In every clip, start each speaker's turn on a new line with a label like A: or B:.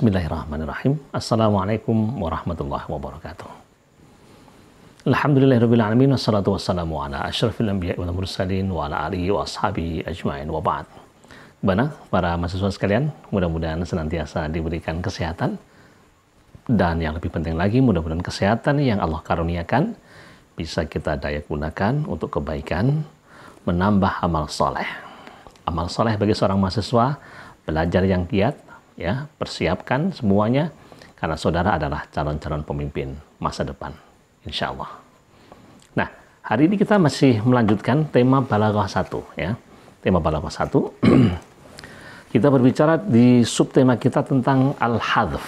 A: Bismillahirrahmanirrahim. Assalamualaikum warahmatullahi wabarakatuh. Alhamdulillahirrabbilalamin. Assalatu wassalamu ala ashrafil anbiya wa mursalin wa ala alihi wa ashabihi ajma'in wa ba'd. Bana, para mahasiswa sekalian, mudah-mudahan senantiasa diberikan kesehatan. Dan yang lebih penting lagi, mudah-mudahan kesehatan yang Allah karuniakan bisa kita daya gunakan untuk kebaikan, menambah amal soleh. Amal soleh bagi seorang mahasiswa, belajar yang giat, ya persiapkan semuanya karena saudara adalah calon-calon pemimpin masa depan insya Allah nah hari ini kita masih melanjutkan tema balaghah 1 ya tema balaghah 1 kita berbicara di subtema kita tentang al-hadf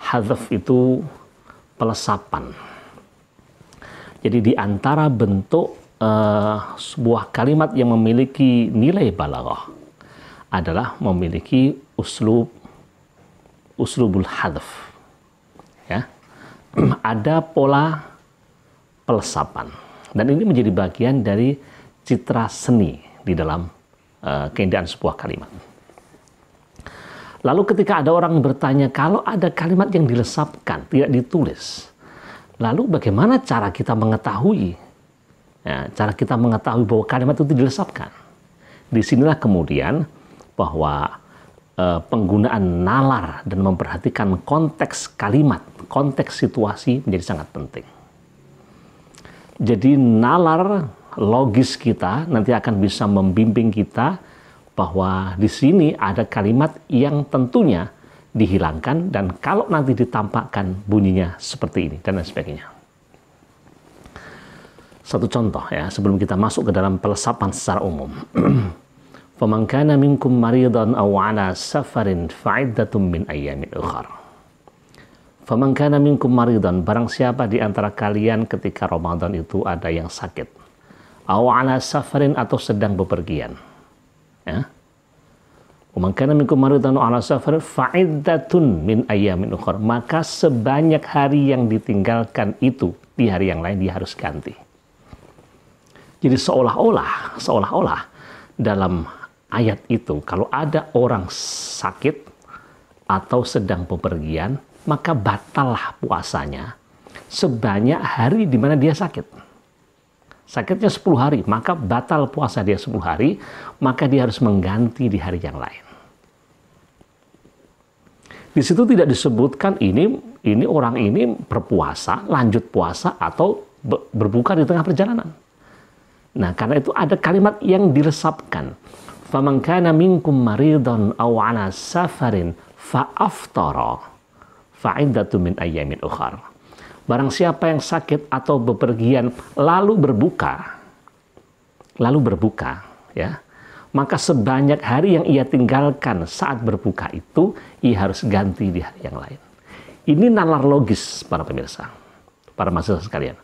A: hadf itu pelesapan jadi di antara bentuk uh, sebuah kalimat yang memiliki nilai balaghah adalah memiliki uslub uslubul hadf. Ya. Ada pola pelesapan. Dan ini menjadi bagian dari citra seni di dalam uh, keindahan sebuah kalimat. Lalu ketika ada orang bertanya, kalau ada kalimat yang dilesapkan, tidak ditulis, lalu bagaimana cara kita mengetahui? Ya, cara kita mengetahui bahwa kalimat itu dilesapkan. Disinilah kemudian bahwa eh, penggunaan nalar dan memperhatikan konteks kalimat, konteks situasi menjadi sangat penting. Jadi nalar logis kita nanti akan bisa membimbing kita bahwa di sini ada kalimat yang tentunya dihilangkan dan kalau nanti ditampakkan bunyinya seperti ini dan lain sebagainya. Satu contoh ya sebelum kita masuk ke dalam pelesapan secara umum. "Faman kana minkum maridan aw ala safarin fa'iddatum min ayyamin ukhra." Faman kana minkum maridan, barang siapa di antara kalian ketika Ramadan itu ada yang sakit. Aw ala safarin atau sedang bepergian. Ya. Faman kana minkum maridan aw ala safarin fa'iddatun min ayyamin ukhra. Maka sebanyak hari yang ditinggalkan itu di hari yang lain dia harus ganti. Jadi seolah-olah, seolah-olah dalam ayat itu, kalau ada orang sakit atau sedang bepergian, maka batallah puasanya sebanyak hari di mana dia sakit. Sakitnya 10 hari, maka batal puasa dia 10 hari, maka dia harus mengganti di hari yang lain. Di situ tidak disebutkan ini ini orang ini berpuasa, lanjut puasa atau berbuka di tengah perjalanan. Nah, karena itu ada kalimat yang diresapkan faman kana minkum maridan aw ala safarin fa aftara fa min ayyamin ukhar. Barang siapa yang sakit atau bepergian lalu berbuka lalu berbuka ya maka sebanyak hari yang ia tinggalkan saat berbuka itu ia harus ganti di hari yang lain. Ini nalar logis para pemirsa, para mahasiswa sekalian.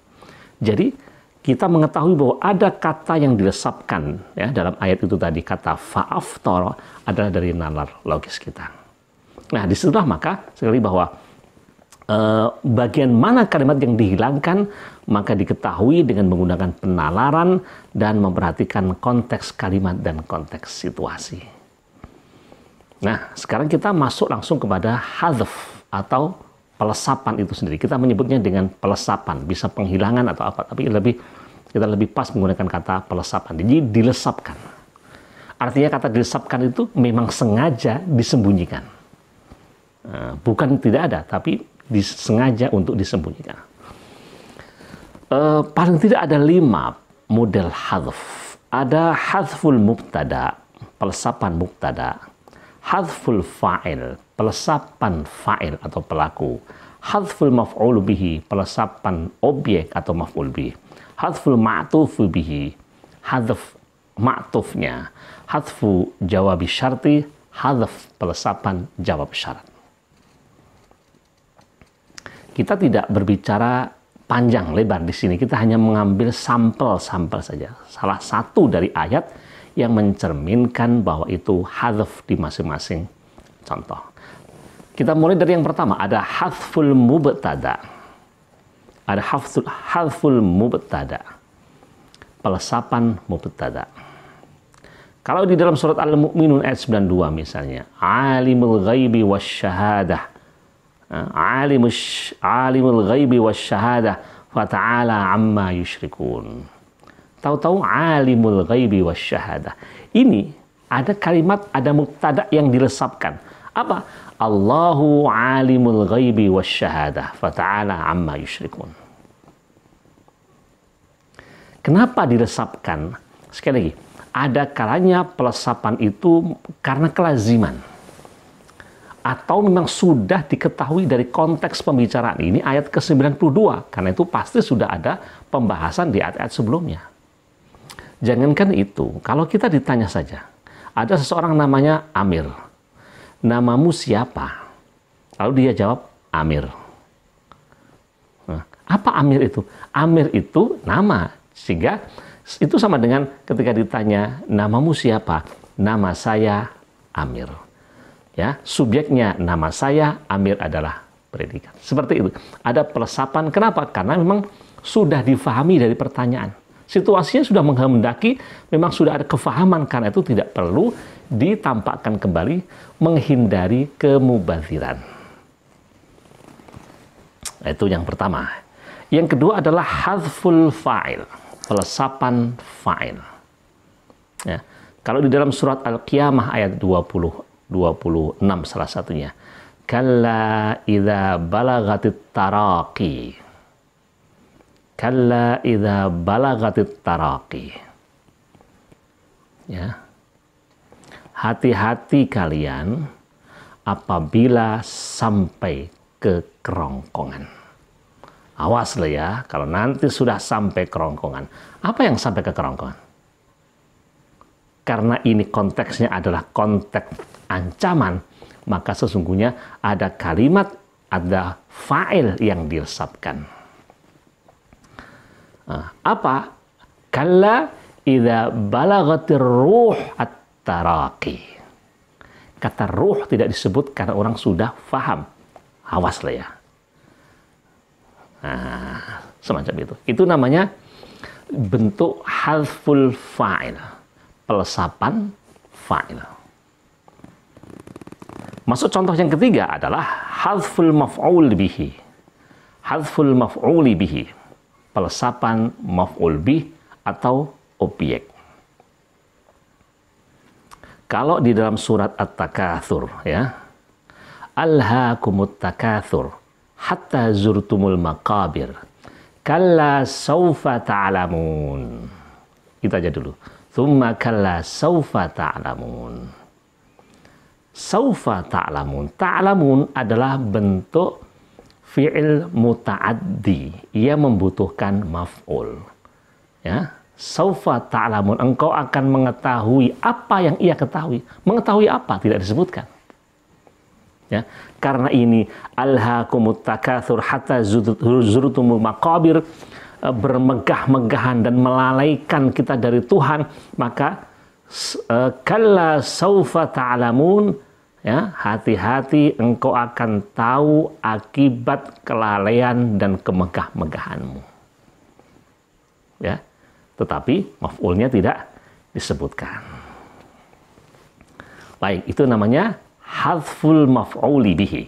A: Jadi kita mengetahui bahwa ada kata yang dilesapkan ya dalam ayat itu tadi kata faaftor adalah dari nalar logis kita. Nah disitulah maka sekali bahwa eh, bagian mana kalimat yang dihilangkan maka diketahui dengan menggunakan penalaran dan memperhatikan konteks kalimat dan konteks situasi. Nah sekarang kita masuk langsung kepada hadf atau pelesapan itu sendiri. Kita menyebutnya dengan pelesapan, bisa penghilangan atau apa, tapi lebih kita lebih pas menggunakan kata pelesapan. Jadi dilesapkan. Artinya kata dilesapkan itu memang sengaja disembunyikan. Eh, bukan tidak ada, tapi disengaja untuk disembunyikan. E, paling tidak ada lima model hadf. Ada hadful mubtada, pelesapan mubtada hadful fa'il, pelesapan fa'il atau pelaku. Hadful maf'ul bihi, pelesapan objek atau maf'ul bihi. Hadful ma'tuf bihi, hadf ma'tufnya. Hadfu jawabi syarti, hadf pelesapan jawab syarat. Kita tidak berbicara panjang lebar di sini. Kita hanya mengambil sampel-sampel saja. Salah satu dari ayat yang mencerminkan bahwa itu hadf di masing-masing contoh. Kita mulai dari yang pertama, ada hadful mubtada. Ada hadful, hadful mubtada. Pelesapan mubtada. Kalau di dalam surat Al-Mu'minun ayat 92 misalnya, alimul ghaibi wasyahadah. Ah, Alimus, alimul ghaibi wasyahadah. ta'ala amma yushrikun Tahu-tahu alimul ghaibi wasyahadah. Ini ada kalimat, ada mubtada yang diresapkan. Apa? Allahu alimul ghaibi wasyahadah. ta'ala amma yusyrikun. Kenapa diresapkan? Sekali lagi, ada kalanya pelesapan itu karena kelaziman. Atau memang sudah diketahui dari konteks pembicaraan ini ayat ke-92. Karena itu pasti sudah ada pembahasan di ayat-ayat sebelumnya. Jangankan itu, kalau kita ditanya saja, ada seseorang namanya Amir. Namamu siapa? Lalu dia jawab, Amir. Nah, apa Amir itu? Amir itu nama, sehingga itu sama dengan ketika ditanya, namamu siapa? Nama saya Amir. Ya, subjeknya nama saya Amir adalah predikat. Seperti itu. Ada pelesapan. Kenapa? Karena memang sudah difahami dari pertanyaan situasinya sudah menghendaki, memang sudah ada kefahaman karena itu tidak perlu ditampakkan kembali menghindari kemubaziran. Nah, itu yang pertama. Yang kedua adalah hadful fa'il, pelesapan fa'il. Ya. Kalau di dalam surat Al-Qiyamah ayat 20 26 salah satunya. Kalla idza balagatit taraki kalla idha balagatit taraki. ya hati-hati kalian apabila sampai ke kerongkongan awas lah ya kalau nanti sudah sampai kerongkongan apa yang sampai ke kerongkongan karena ini konteksnya adalah konteks ancaman maka sesungguhnya ada kalimat ada fa'il yang diresapkan Ah, apa? Kalla idha balagatir ruh at-taraqi. Kata ruh tidak disebut karena orang sudah faham. awas lah ya. Nah, semacam itu. Itu namanya bentuk halful fa'il. Pelesapan fa'il. Masuk contoh yang ketiga adalah halful maf'ul bihi. Halful maf'uli bihi pelesapan maf'ul bih atau objek. Kalau di dalam surat at takathur ya. Alhaakumut takatsur hatta zurtumul maqabir. Kalla saufa ta'lamun. Kita aja dulu. Thumma kalla saufa ta'lamun. Saufa ta'lamun. Ta'lamun adalah bentuk fi'il muta'addi. Ia membutuhkan maf'ul. Ya. Saufa ta'lamun. Engkau akan mengetahui apa yang ia ketahui. Mengetahui apa? Tidak disebutkan. Ya. Karena ini alhaakumut takatsur hatta zurutumul maqabir e, bermegah-megahan dan melalaikan kita dari Tuhan, maka e, kalla saufa ta'lamun ta ya hati-hati engkau akan tahu akibat kelalaian dan kemegah-megahanmu ya tetapi maf'ulnya tidak disebutkan baik itu namanya hadful maf'uli bihi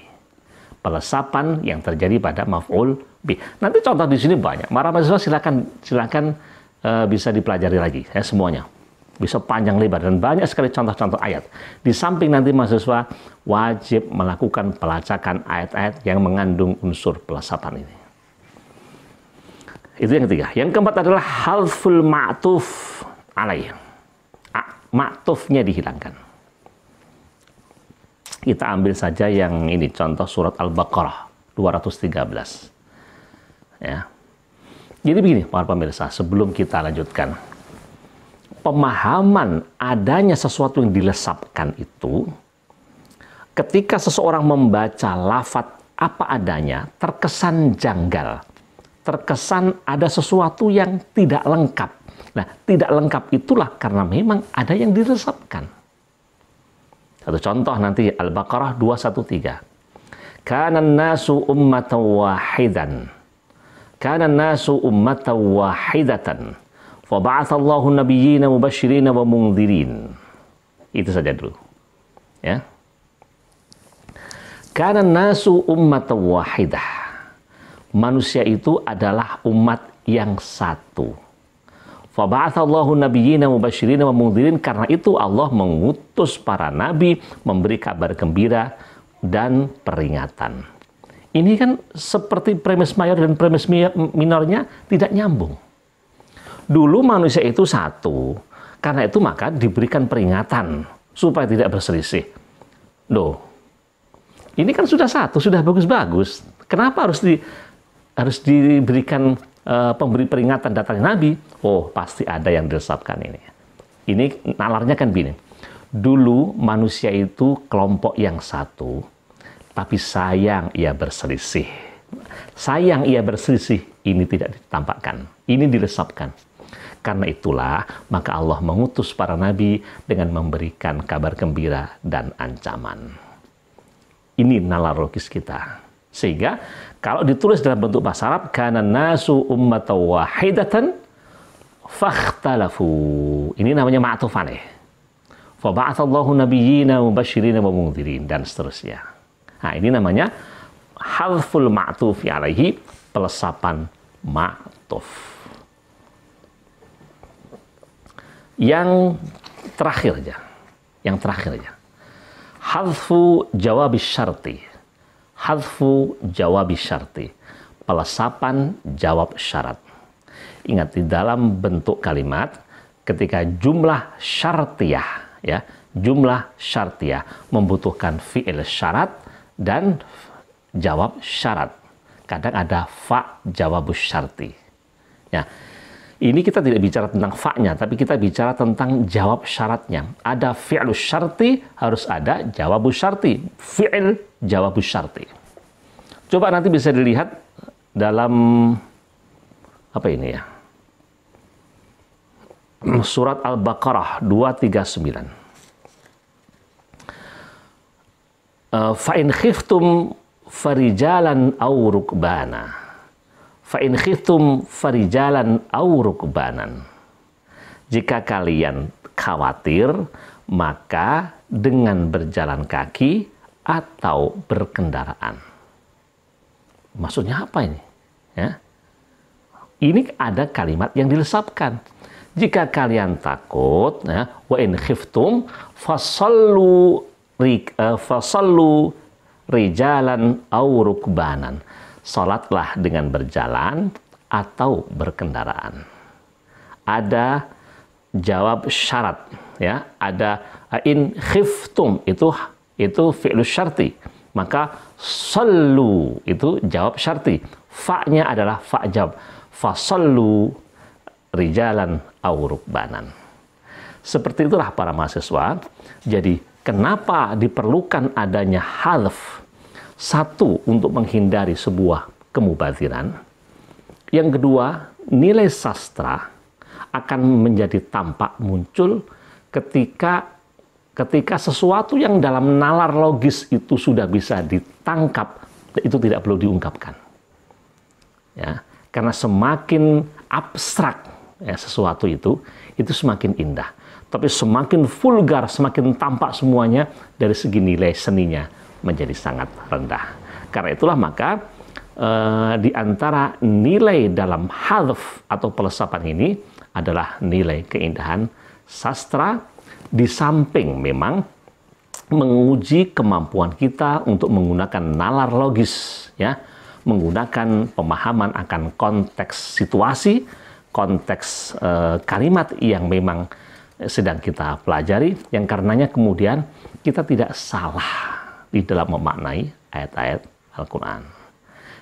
A: pelesapan yang terjadi pada maf'ul bi. nanti contoh di sini banyak para mahasiswa silakan silakan uh, bisa dipelajari lagi ya semuanya bisa panjang lebar dan banyak sekali contoh-contoh ayat. Di samping nanti mahasiswa wajib melakukan pelacakan ayat-ayat yang mengandung unsur pelesatan ini. Itu yang ketiga. Yang keempat adalah halful ma'tuf alaih. Ma'tufnya dihilangkan. Kita ambil saja yang ini contoh surat Al-Baqarah 213. Ya. Jadi begini para pemirsa, sebelum kita lanjutkan pemahaman adanya sesuatu yang dilesapkan itu, ketika seseorang membaca lafat apa adanya, terkesan janggal, terkesan ada sesuatu yang tidak lengkap. Nah, tidak lengkap itulah karena memang ada yang dilesapkan. Satu contoh nanti Al-Baqarah 213. Kana nasu ummatan wahidan. Kana nasu ummatan wahidatan Wa nabiyyina mubasyirin wa mungdirin. Itu saja dulu. Ya. Karena nasu ummat wahidah. Manusia itu adalah umat yang satu. Faba'athallahu nabiyyina mubasyirin wa mungdirin. Karena itu Allah mengutus para nabi memberi kabar gembira dan peringatan. Ini kan seperti premis mayor dan premis minornya tidak nyambung. Dulu manusia itu satu. Karena itu maka diberikan peringatan supaya tidak berselisih. Loh, ini kan sudah satu, sudah bagus-bagus. Kenapa harus di harus diberikan uh, pemberi peringatan datangnya Nabi? Oh, pasti ada yang diresapkan ini. Ini nalarnya kan begini. Dulu manusia itu kelompok yang satu, tapi sayang ia berselisih. Sayang ia berselisih, ini tidak ditampakkan, ini diresapkan. Karena itulah, maka Allah mengutus para nabi dengan memberikan kabar gembira dan ancaman. Ini nalar logis kita. Sehingga kalau ditulis dalam bentuk bahasa Arab, karena nasu ummatan wahidatan fakhtalafu. Ini namanya ma'tufan ya. Faba'athallahu nabiyyina mubashirina wa mungzirin dan seterusnya. Nah, ini namanya halful ma'tufi alaihi, pelesapan ma'tuf. Yang terakhir ya. Yang terakhir ya. Hadfu jawab syarti. Hadfu jawab syarti. Pelesapan jawab syarat. Ingat di dalam bentuk kalimat ketika jumlah syartiyah ya, jumlah syartiyah membutuhkan fi'il syarat dan jawab syarat. Kadang ada fa jawab syarti. Ya. Ini kita tidak bicara tentang faknya, tapi kita bicara tentang jawab syaratnya. Ada fi'l syarti, harus ada jawab syarti. fil jawab syarti. Coba nanti bisa dilihat dalam apa ini ya? Surat Al-Baqarah 239. Eh, Fa'in khiftum farijalan aw rukbana fa in khithum farijalan aw rukbanan. Jika kalian khawatir, maka dengan berjalan kaki atau berkendaraan. Maksudnya apa ini? Ya. Ini ada kalimat yang dilesapkan. Jika kalian takut, ya, wa in khiftum fasallu rik, uh, eh, fasallu rijalan aw rukbanan. Sholatlah dengan berjalan atau berkendaraan. Ada jawab syarat ya, ada in khiftum itu itu fi'lu syarti. Maka sallu itu jawab syarti. Fa'nya adalah fa' jawab. sallu rijalan aw banan. Seperti itulah para mahasiswa. Jadi kenapa diperlukan adanya half satu, untuk menghindari sebuah kemubaziran, Yang kedua, nilai sastra akan menjadi tampak muncul ketika ketika sesuatu yang dalam nalar logis itu sudah bisa ditangkap itu tidak perlu diungkapkan ya karena semakin abstrak ya, sesuatu itu itu semakin indah tapi semakin vulgar semakin tampak semuanya dari segi nilai seninya menjadi sangat rendah. Karena itulah maka eh, di antara nilai dalam hadf atau pelesapan ini adalah nilai keindahan sastra di samping memang menguji kemampuan kita untuk menggunakan nalar logis ya, menggunakan pemahaman akan konteks situasi, konteks e, kalimat yang memang sedang kita pelajari yang karenanya kemudian kita tidak salah di dalam memaknai ayat-ayat Al-Quran.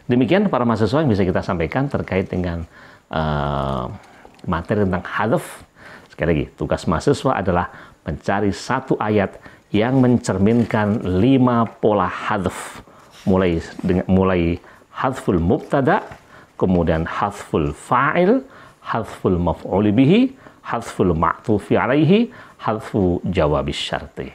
A: Demikian para mahasiswa yang bisa kita sampaikan terkait dengan uh, materi tentang hadaf. Sekali lagi, tugas mahasiswa adalah mencari satu ayat yang mencerminkan lima pola hadaf. Mulai dengan, mulai hadful mubtada, kemudian hadful fa'il, hadful maf'ul bihi, hadful ma'tufi alaihi, hadful jawabis syarti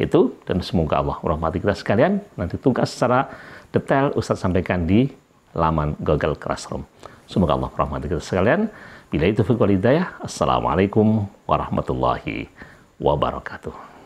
A: itu dan semoga Allah merahmati kita sekalian. Nanti tugas secara detail Ustadz sampaikan di laman Google Classroom. Semoga Allah merahmati kita sekalian. Bila itu fiqh Assalamualaikum warahmatullahi wabarakatuh.